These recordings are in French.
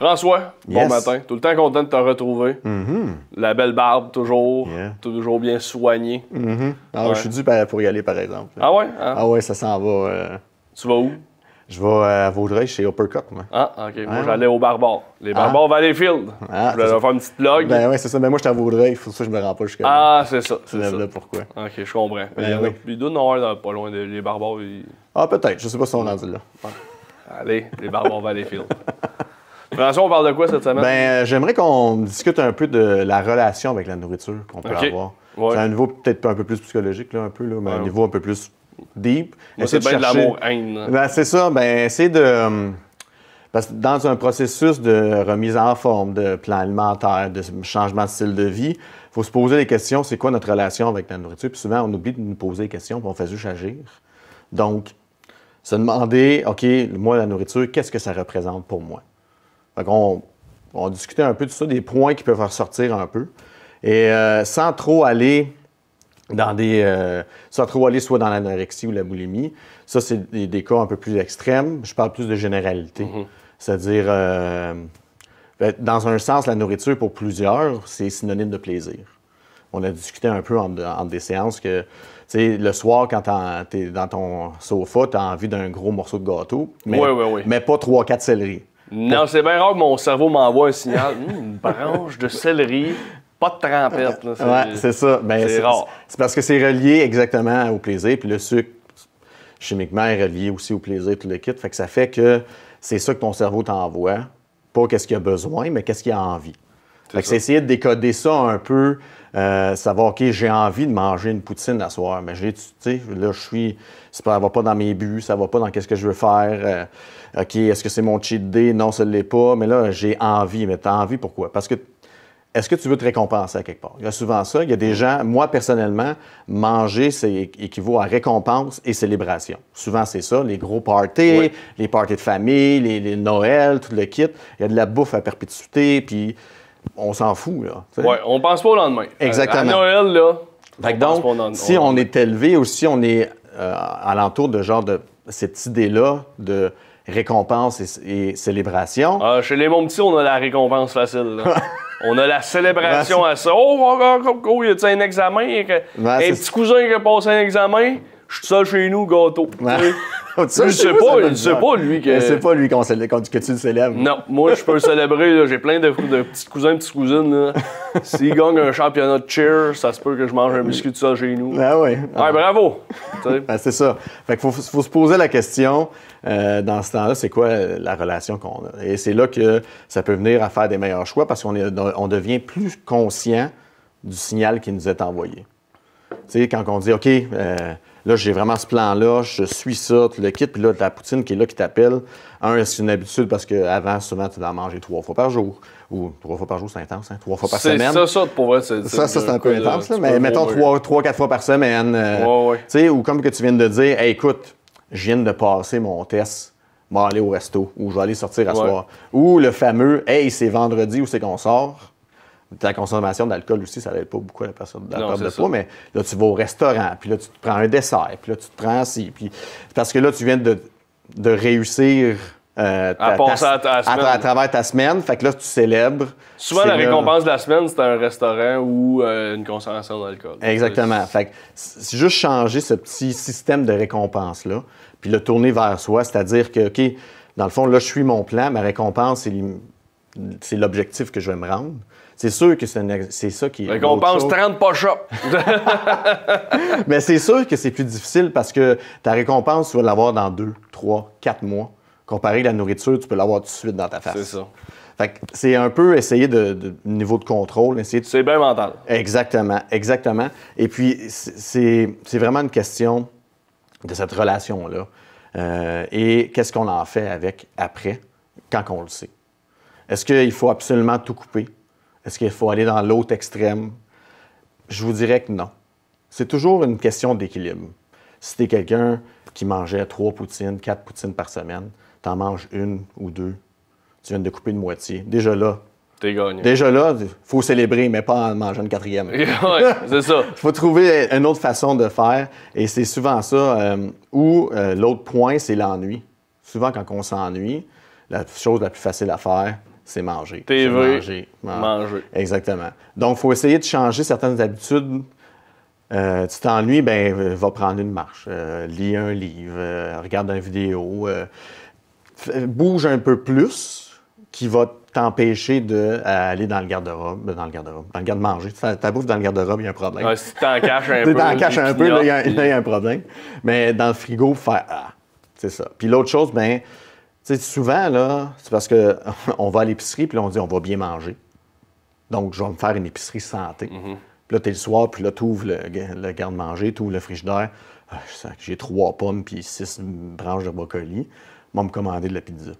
François, bon matin. Tout le temps content de te retrouver. Mm-hmm. La belle barbe, toujours. Toujours bien soignée. Mm-hmm. ah, Je suis dû pour y aller, par exemple. Ah ouais? Hein? Ah, ouais, ça s'en va. Euh, tu vas où? Je vais à Vaudreuil chez Uppercut, moi. Ah, OK. Moi, j'allais au Barbare. Les ah. Barbares Valleyfield. Ah, je voulais faire une petite log. Ben oui, c'est ça. Mais ben moi, je suis à Vaudreuil. Faut ça, je me rends pas jusqu'à Ah, c'est ça. C'est ça. Là, pourquoi. OK, je comprends. Ben, il y en pas loin des les Ils... Ah, peut-être. Je sais pas si on en dit là. Allez, les Barbares Valleyfield. on parle de quoi cette semaine? Ben, euh, j'aimerais qu'on discute un peu de la relation avec la nourriture qu'on peut avoir. C'est un niveau peut-être un peu plus psychologique, un peu, là, mais un niveau un peu plus deep. C'est de bien de l'amour-haine. Ben, c'est ça. Ben, de. Euh, parce que dans un processus de remise en forme, de plan alimentaire, de changement de style de vie, il faut se poser des questions. C'est quoi notre relation avec la nourriture? Puis souvent, on oublie de nous poser des questions, pour on fait juste agir. Donc, se demander, OK, moi, la nourriture, qu'est-ce que ça représente pour moi? on, on, discutait un peu de ça, des points qui peuvent ressortir un peu. Et euh, sans trop aller dans des. Euh, sans trop aller soit dans l'anorexie ou la boulimie, ça, c'est des, cas un peu plus extrêmes. Je parle plus de généralité. Mm-hmm. C'est-à-dire, euh, ben, dans un sens, la nourriture pour plusieurs, c'est synonyme de plaisir. On a discuté un peu en des séances que le soir, quand tu es dans ton sofa, tu as envie d'un gros morceau de gâteau, mais, mais pas trois, quatre céleris non, c'est bien rare que mon cerveau m'envoie un signal. Hum, une branche de céleri, pas de trempette. Là, c'est, ça. Ben, c'est, rare. C'est parce que c'est relié exactement au plaisir. Puis le sucre, chimiquement, est relié aussi au plaisir, tout le kit. Fait que ça fait que c'est ça que ton cerveau t'envoie. Pas qu'est-ce qu'il a besoin, mais qu'est-ce qu'il a envie que c'est essayer de décoder ça un peu, euh, savoir, OK, j'ai envie de manger une poutine à soir, mais j'ai, tu sais, là, je suis, ça va pas dans mes buts, ça va pas dans qu'est-ce que je veux faire. Euh, OK, est-ce que c'est mon cheat day? Non, ça ne l'est pas, mais là, j'ai envie. Mais t'as envie, pourquoi? Parce que est-ce que tu veux te récompenser à quelque part? Il y a souvent ça. Il y a des gens, moi personnellement, manger, c'est équivaut à récompense et célébration. Souvent, c'est ça, les gros parties, les parties de famille, les, les Noël, tout le kit. Il y a de la bouffe à perpétuité, puis on s'en fout. Là, ouais, on pense pas au lendemain. Euh, Exactement. À Noël, là. donc, si on est élevé ou si on est euh, à alentour de genre de cette idée-là de récompense et, célébration. Ah, chez les bons petits, on a la récompense facile. on a la célébration à ça. Oh, oh, il oh, oh, oh, y a un examen? un petit cousin qui a passé un examen? Je suis seul chez nous, gâteau. Je ne sais pas, lui, euh, pas lui qu'on que tu le célèbres. Non, moi, je peux le célébrer. J'ai plein de, de petits cousins, petites cousines. S'il gagne un championnat de cheer, ça se peut que je mange un biscuit de ça chez nous. Ah oui. Ah. bravo! Ben, c'est ça. Fait faut, se poser la question, euh, dans ce temps-là, c'est quoi la relation qu'on a? Et c'est là que ça peut venir à faire des meilleurs choix parce qu'on on devient plus conscient du signal qui nous est envoyé. Tu sais, quand on dit, OK... Euh, Là, j'ai vraiment ce plan-là, je suis ça, tu le quittes, puis là, la poutine qui est là, qui t'appelle. Un, c'est une habitude parce qu'avant, souvent, tu dois en manger trois fois par jour. Ou trois fois par jour, c'est intense, hein? trois fois par semaine. C'est ça, ça, pour vrai, c'est. Ça, ça c'est un peu intense, là, mais mettons trois, trois, quatre fois par semaine. Euh, ouais, Tu sais, ou comme que tu viens de dire, écoute, je viens de passer mon test, je vais aller au resto, ou je vais aller sortir à soir. Ou le fameux, hey, c'est vendredi ou c'est qu'on sort ta consommation d'alcool aussi, ça n'aide pas beaucoup à la personne de de poids, mais là, tu vas au restaurant, puis là, tu te prends un dessert, puis là, tu te prends si puis parce que là, tu viens de, réussir euh, à, travers ta semaine. Fait que là, tu célèbres. Souvent, la récompense de la semaine, c'est un restaurant ou euh, une consommation d'alcool. Exactement. Fait que c'est juste changer ce petit système de récompense-là, puis le tourner vers soi. C'est-à-dire que, OK, dans le fond, là, je suis mon plan, ma récompense, c'est c'est l'objectif que je vais me rendre. C'est sûr que c'est, ça qui est. Récompense 30 30 Mais c'est sûr que c'est plus difficile parce que ta récompense, tu vas l'avoir dans 2, 3, 4 mois. Comparé à la nourriture, tu peux l'avoir tout de suite dans ta face. C'est ça. Fait c'est un peu essayer de, niveau de contrôle, essayer C'est bien mental. Exactement, exactement. Et puis, c'est, vraiment une question de cette relation-là. Euh, et qu'est-ce qu'on en fait avec après, quand on le sait. Est-ce qu'il faut absolument tout couper? Est-ce qu'il faut aller dans l'autre extrême? Je vous dirais que non. C'est toujours une question d'équilibre. Si tu es quelqu'un qui mangeait trois poutines, quatre poutines par semaine, tu en manges une ou deux, tu viens de couper une moitié. Déjà là, T'es gagné. Déjà là, faut célébrer, mais pas en mangeant une quatrième. oui, c'est ça. faut trouver une autre façon de faire. Et c'est souvent ça. Euh, ou euh, l'autre point, c'est l'ennui. Souvent, quand on s'ennuie, la chose la plus facile à faire, c'est manger. TV, manger, ah, manger, Exactement. Donc, il faut essayer de changer certaines habitudes. Euh, tu t'ennuies, ben euh, va prendre une marche, euh, lis un livre, regarde une vidéo, bouge un peu plus, qui va t'empêcher d'aller dans le garde-robe, ben, dans le garde-robe, dans le garde-manger. Ta bouffe dans le garde-robe, il y a un problème. si t'en caches un peu. t'en caches un peu, il y, a un problème. Mais dans le frigo, faire c'est ça. Puis l'autre chose, ben sais, souvent, là, c'est parce qu'on va à l'épicerie, puis là, on dit on va bien manger. Donc, je vais me faire une épicerie santé. Mhm. Puis là, t'es le soir, puis là, tu ouvres le garde-manger, ouvres le frigidaire. d'air. Ah, j'ai trois pommes, puis six branches de brocoli. Moi, me commander de la pizza.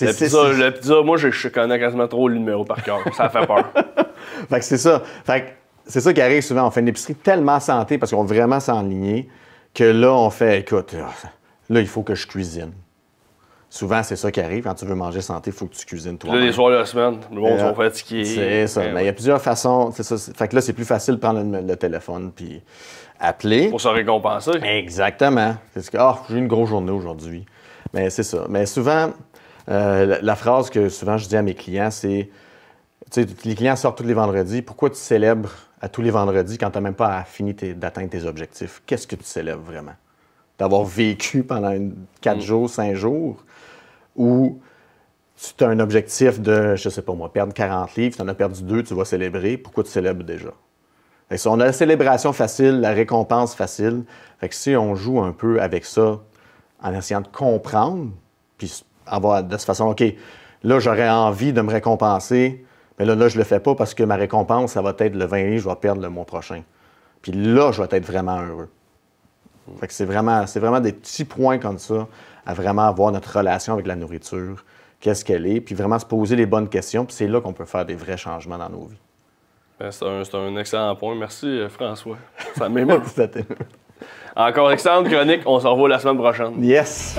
La pizza, moi, je, je, connais quasiment trop le numéro par cœur. ça fait peur. fait que c'est ça. Fait que c'est ça qui arrive souvent. On fait une épicerie tellement santé parce qu'on veut vraiment s'enligner que là, on fait écoute, là, il faut que je cuisine. Souvent, c'est ça qui arrive. Quand tu veux manger santé, il faut que tu cuisines toi-même. les soirs de la semaine, le monde euh, sont fatigués. C'est ça. Ben Mais il y a plusieurs façons. Fait que là, c'est plus facile de prendre le, téléphone puis appeler. Pour se récompenser. Exactement. ce que, oh, j'ai une grosse journée aujourd'hui. Mais c'est ça. Mais souvent, euh, la, phrase que souvent je dis à mes clients, c'est les clients sortent tous les vendredis. Pourquoi tu célèbres à tous les vendredis quand tu n'as même pas fini d'atteindre tes objectifs? Qu'est-ce que tu célèbres vraiment? d'avoir vécu pendant quatre mm. jours, cinq jours, où tu as un objectif de, je sais pas moi, perdre 40 livres, tu en as perdu deux, tu vas célébrer, pourquoi tu célèbres déjà? et si on a la célébration facile, la récompense facile. Fait si on joue un peu avec ça en essayant de comprendre, puis avoir de cette façon, OK, là, j'aurais envie de me récompenser, mais là, là, je le fais pas parce que ma récompense, ça va être le 20 livres, je vais perdre le mois prochain. Puis là, je vais être vraiment heureux c'est vraiment, c'est vraiment des petits points comme ça à vraiment avoir notre relation avec la nourriture, qu'est-ce qu'elle est, puis vraiment se poser les bonnes questions, puis c'est là qu'on peut faire des vrais changements dans nos vies. Ben, c'est un, excellent point. Merci, euh, François. Ça m'émeut. Encore excellente chronique. On se revoit la semaine prochaine. Yes!